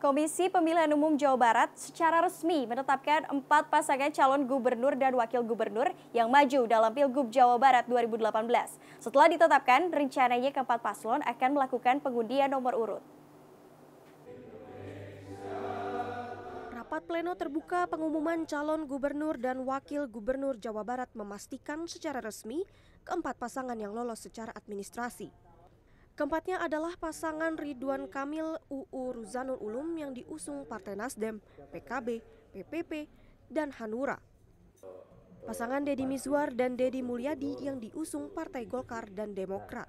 Komisi Pemilihan Umum Jawa Barat secara resmi menetapkan empat pasangan calon gubernur dan wakil gubernur yang maju dalam Pilgub Jawa Barat 2018. Setelah ditetapkan, rencananya keempat paslon akan melakukan pengundian nomor urut. Rapat pleno terbuka pengumuman calon gubernur dan wakil gubernur Jawa Barat memastikan secara resmi keempat pasangan yang lolos secara administrasi. Keempatnya adalah pasangan Ridwan Kamil UU Ruzanul Ulum yang diusung Partai Nasdem, PKB, PPP, dan Hanura. Pasangan Deddy Mizwar dan Deddy Mulyadi yang diusung Partai Golkar dan Demokrat.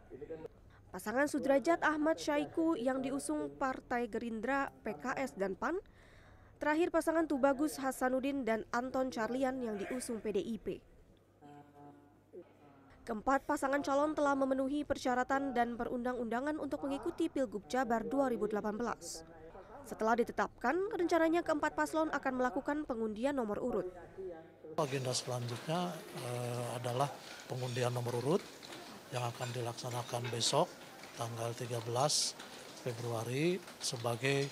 Pasangan Sudrajat Ahmad Syaiku yang diusung Partai Gerindra, PKS, dan PAN. Terakhir pasangan Tubagus Hasanuddin dan Anton Carlian yang diusung PDIP. Keempat pasangan calon telah memenuhi persyaratan dan perundang-undangan untuk mengikuti Pilgub Jabar 2018. Setelah ditetapkan, rencananya keempat paslon akan melakukan pengundian nomor urut. Agenda selanjutnya eh, adalah pengundian nomor urut yang akan dilaksanakan besok tanggal 13 Februari sebagai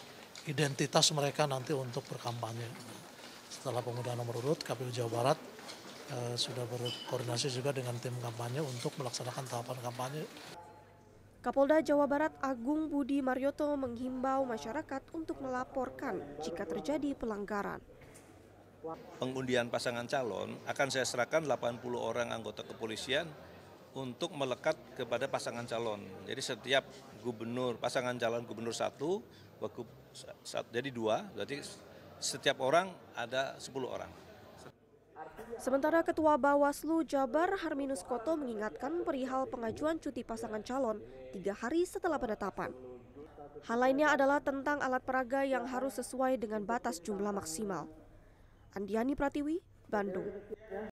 identitas mereka nanti untuk berkampanye. Setelah pengundian nomor urut, KPU Jawa Barat Eh, sudah berkoordinasi juga dengan tim kampanye untuk melaksanakan tahapan kampanye. Kapolda Jawa Barat Agung Budi Marioto menghimbau masyarakat untuk melaporkan jika terjadi pelanggaran. Pengundian pasangan calon akan saya serahkan 80 orang anggota kepolisian untuk melekat kepada pasangan calon. Jadi setiap gubernur, pasangan calon gubernur satu, wakil, jadi dua, jadi setiap orang ada 10 orang. Sementara Ketua Bawaslu Jabar Harminus Koto mengingatkan perihal pengajuan cuti pasangan calon tiga hari setelah penetapan. Hal lainnya adalah tentang alat peraga yang harus sesuai dengan batas jumlah maksimal. Andiani Pratiwi, Bandung.